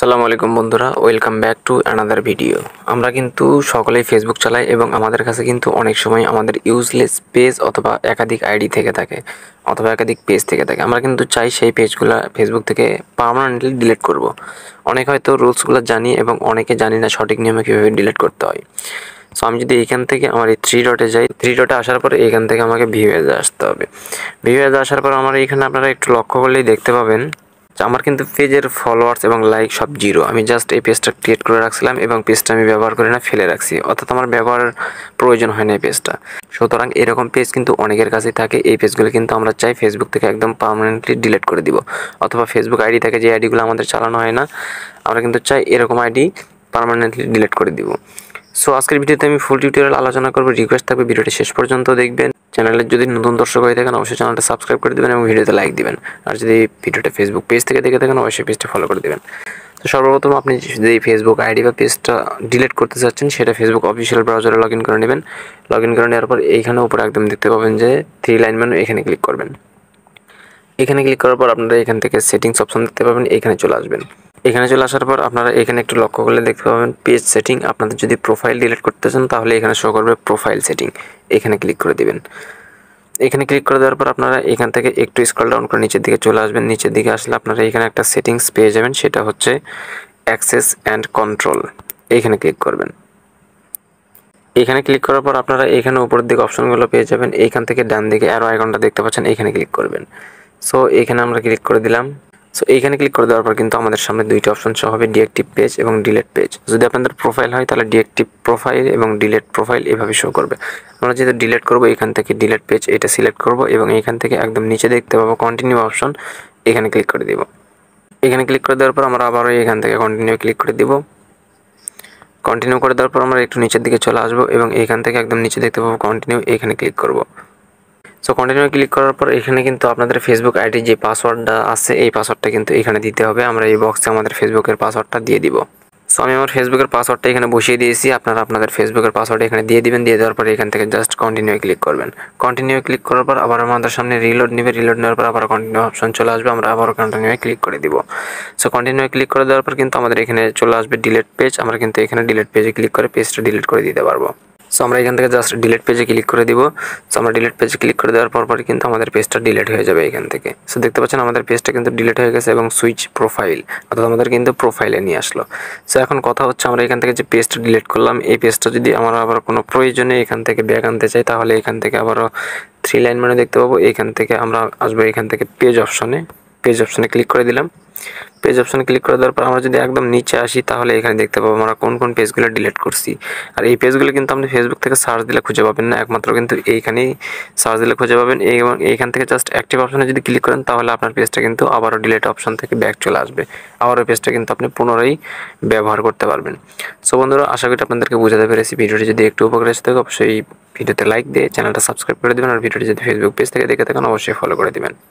আসসালামু আলাইকুম বন্ধুরা welcome back to another video আমরা কিন্তু সকলেই ফেসবুক চালাই এবং আমাদের কাছে কিন্তু অনেক সময় আমাদের ইউজলেস পেজ অথবা একাধিক আইডি থেকে থাকে অথবা একাধিক পেজ থেকে থাকে আমরা কিন্তু চাই সেই পেজগুলো ফেসবুক থেকে পারমানেন্টলি ডিলিট করব। অনেক হয়তো রুলসগুলো জানি এবং অনেকে জানি না সঠিক নিয়মে কীভাবে ডিলিট করতে হয় সো আমি যদি এখান থেকে আমার এই থ্রি ডটে যাই থ্রি ডটে আসার পরে এখান থেকে আমাকে ভিউএজে আসতে হবে ভিউএজে আসার পর আমার এখানে আপনারা একটু লক্ষ্য করলেই দেখতে পাবেন আমার কিন্তু পেজের ফলোয়ার্স এবং লাইক সব জিরো আমি জাস্ট এই পেজটা ক্রিয়েট করে রাখছিলাম এবং পেজটা আমি ব্যবহার করে না ফেলে রাখছি অর্থাৎ আমার ব্যবহারের প্রয়োজন হয় না এই পেজটা সুতরাং এরকম পেজ কিন্তু অনেকের কাছেই থাকে এই পেজগুলো কিন্তু আমরা চাই ফেসবুক থেকে একদম পারমানেন্টলি ডিলিট করে দিব অথবা ফেসবুক আইডি থাকে যে আইডিগুলো আমাদের চালানো হয় না আমরা কিন্তু চাই এরকম আইডি পারমানেন্টলি ডিলিট করে দিব সো আজকের ভিডিওতে আমি ফুল টিউটোরিয়াল আলোচনা করবো রিকোয়েস্ট থাকবে ভিডিওটি শেষ পর্যন্ত দেখবেন চ্যানেলের যদি নতুন দর্শক হয়ে থাকেন অবশ্যই চ্যানেলটা সাবস্ক্রাইব করে দেবেন এবং ভিডিওতে লাইক দেবেন আর যদি ভিডিওটা ফেসবুক পেজ থেকে দেখে থাকেন অবশ্যই পেজটা ফলো করে দেবেন তো সর্বপ্রথম আপনি যদি ফেসবুক আইডি বা পেজটা ডিলিট করতে চাচ্ছেন সেটা ফেসবুক অফিসিয়াল ব্রাউজারে লগ ইন করে নেবেন লগ ইন করে নেওয়ার পর এইখানে উপরে একদম দেখতে পাবেন যে থ্রি লাইন ম্যানু এখানে ক্লিক করবেন এখানে ক্লিক করার পর আপনারা এখান থেকে সেটিংস অপশন দেখতে পাবেন এখানে চলে আসবেন এখানে চলে আসার পর আপনারা এখানে একটু লক্ষ্য করলে দেখতে পাবেন পেজ সেটিং আপনাদের যদি প্রোফাইল ডিলিট করতে চান তাহলে এখানে শো করবে প্রোফাইল সেটিং এখানে ক্লিক করে দেবেন এখানে ক্লিক করে দেওয়ার পর আপনারা এখান থেকে একটু স্ক্রল ডাউন করে নিচের দিকে চলে আসবেন নিচের দিকে আসলে আপনারা এখানে একটা সেটিংস পেয়ে যাবেন সেটা হচ্ছে অ্যাক্সেস অ্যান্ড কন্ট্রোল এখানে ক্লিক করবেন এখানে ক্লিক করার পর আপনারা এখানে উপরের দিকে অপশনগুলো পেয়ে যাবেন এইখান থেকে ডান দিকে অ্যারো আইকনটা দেখতে পাচ্ছেন এখানে ক্লিক করবেন সো এখানে আমরা ক্লিক করে দিলাম সো এইখানে ক্লিক করে দেওয়ার পর কিন্তু আমাদের সামনে দুইটি অপশন শো হবে ডিএক্টিভ পেজ এবং ডিলেট পেজ যদি আপনাদের প্রোফাইল হয় তাহলে ডিএক্টিভ প্রোফাইল এবং ডিলেট প্রোফাইল এভাবে শো করবে আমরা যেহেতু ডিলেট করব এখান থেকে ডিলেট পেজ এটা সিলেক্ট করব এবং এখান থেকে একদম নিচে দেখতে পাবো কন্টিনিউ অপশন এখানে ক্লিক করে দেব এখানে ক্লিক করে দেওয়ার পর আমরা আবারও এখান থেকে কন্টিনিউ ক্লিক করে দেব কন্টিনিউ করে দেওয়ার পর আমরা একটু নিচের দিকে চলে আসবো এবং এখান থেকে একদম নিচে দেখতে পাবো কন্টিনিউ এখানে ক্লিক করবো সো কন্টিনিউ ক্লিক করার পর এখানে কিন্তু আপনাদের ফেসবুক আইডির যে পাসওয়ার্ডটা আছে এই পাসওয়ার্ডটা কিন্তু এখানে দিতে হবে আমরা এই বক্সে আমাদের ফেসবুকের পাসওয়ার্ডটা দিয়ে দিব সো আমি আমার ফেসবুকের পাসওয়ার্ডটা এখানে বসিয়ে দিয়েছি আপনারা আপনাদের ফেসবুকের পাসওয়ার্ড এখানে দিয়ে দিবেন দিয়ে দেওয়ার পরে এখান থেকে জাস্ট কন্টিনিউ ক্লিক করবেন কন্টিনিউ ক্লিক করার পর আবার আমাদের সামনে রিলোড নেবে রিলোড নেওয়ার পর আবার কন্টিনিউ অপশন চলে আসবে আমরা আবার কন্টিনিউ ক্লিক করে দিব সো কন্টিনিউ ক্লিক করে দেওয়ার পর কিন্তু আমাদের এখানে চলে আসবে ডিলেট পেজ আমরা কিন্তু এখানে ডিলেট পেজে ক্লিক করে পেজটা ডিলিট করে দিতে পারবো সো আমরা এখান থেকে জাস্ট ডিলেট পেজে ক্লিক করে দিব সো আমরা ডিলেট পেজে ক্লিক করে দেওয়ার পর পরই কিন্তু আমাদের পেজটা ডিলেট হয়ে যাবে এখান থেকে সো দেখতে পাচ্ছেন আমাদের পেজটা কিন্তু ডিলেট হয়ে গেছে এবং সুইচ প্রোফাইল অর্থাৎ আমাদের কিন্তু প্রোফাইলে নিয়ে আসলো সো এখন কথা হচ্ছে আমরা এখান থেকে যে পেজটা ডিলেট করলাম এই পেজটা যদি আমরা আবার কোনো প্রয়োজনে এখান থেকে ব্যাগ আনতে চাই তাহলে এখান থেকে আবারও থ্রি লাইন মানে দেখতে পাবো এখান থেকে আমরা আসবো এখান থেকে পেজ অপশনে পেজ অপশানে ক্লিক করে দিলাম পেজ অপশানে ক্লিক করে দেওয়ার পর আমরা যদি একদম নিচে আসি তাহলে এখানে দেখতে পাবো আমরা কোন কোন পেজগুলো ডিলিট করছি আর এই পেজগুলো কিন্তু আপনি ফেসবুক থেকে সার্চ দিলে খুঁজে পাবেন না একমাত্র কিন্তু এইখানেই সার্চ দিলে খুঁজে পাবেন এবং এইখান থেকে জাস্ট অ্যাক্টিভ অপশানে যদি ক্লিক করেন তাহলে আপনার পেজটা কিন্তু আবারও ডিলিট অপশান থেকে ব্যাক চলে আসবে আবারও পেজটা কিন্তু আপনি পুনরায় ব্যবহার করতে পারবেন সো বন্ধুরা আশা করি আপনাদেরকে বোঝাতে পেরেছি ভিডিওটি যদি একটু উপকার এসে থাকে অবশ্যই ভিডিওতে লাইক দিয়ে চ্যানেলটা সাবস্ক্রাইব করে দেবেন আর ভিডিওটি যদি ফেসবুক পেজ থেকে দেখে থাকেন অবশ্যই ফলো করে দেবেন